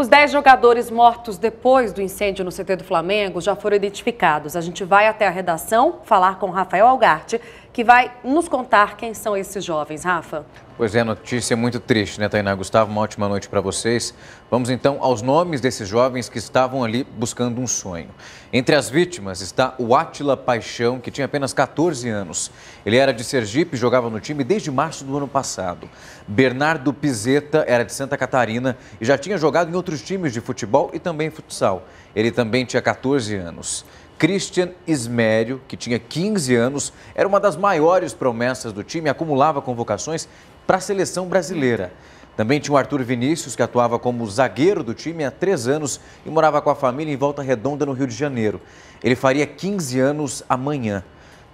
Os 10 jogadores mortos depois do incêndio no CT do Flamengo já foram identificados. A gente vai até a redação falar com Rafael Algarte, que vai nos contar quem são esses jovens. Rafa? Pois é, a notícia é muito triste, né, Tainá? Gustavo, uma ótima noite para vocês. Vamos então aos nomes desses jovens que estavam ali buscando um sonho. Entre as vítimas está o Átila Paixão, que tinha apenas 14 anos. Ele era de Sergipe e jogava no time desde março do ano passado. Bernardo Pizeta era de Santa Catarina e já tinha jogado em outros times de futebol e também futsal. Ele também tinha 14 anos. Christian Ismério, que tinha 15 anos, era uma das maiores promessas do time, e acumulava convocações para a seleção brasileira. Também tinha o Arthur Vinícius, que atuava como zagueiro do time há três anos e morava com a família em Volta Redonda, no Rio de Janeiro. Ele faria 15 anos amanhã.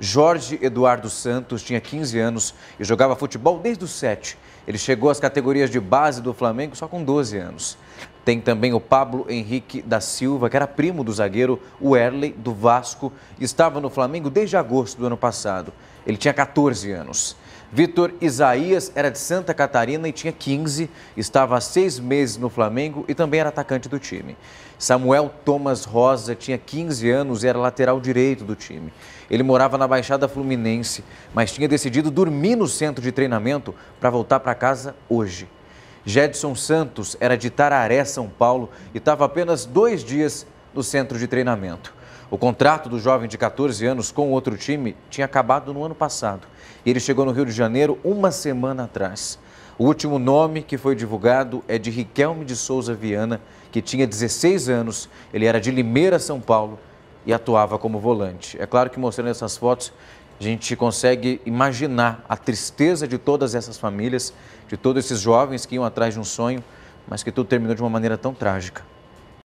Jorge Eduardo Santos tinha 15 anos e jogava futebol desde os 7. Ele chegou às categorias de base do Flamengo só com 12 anos. Tem também o Pablo Henrique da Silva, que era primo do zagueiro Werley do Vasco, estava no Flamengo desde agosto do ano passado. Ele tinha 14 anos. Vitor Isaías era de Santa Catarina e tinha 15, estava há seis meses no Flamengo e também era atacante do time. Samuel Thomas Rosa tinha 15 anos e era lateral direito do time. Ele morava na Baixada Fluminense, mas tinha decidido dormir no centro de treinamento para voltar para casa hoje. Jedson Santos era de Tararé, São Paulo, e estava apenas dois dias no centro de treinamento. O contrato do jovem de 14 anos com outro time tinha acabado no ano passado. E ele chegou no Rio de Janeiro uma semana atrás. O último nome que foi divulgado é de Riquelme de Souza Viana, que tinha 16 anos, ele era de Limeira, São Paulo e atuava como volante. É claro que mostrando essas fotos, a gente consegue imaginar a tristeza de todas essas famílias, de todos esses jovens que iam atrás de um sonho, mas que tudo terminou de uma maneira tão trágica.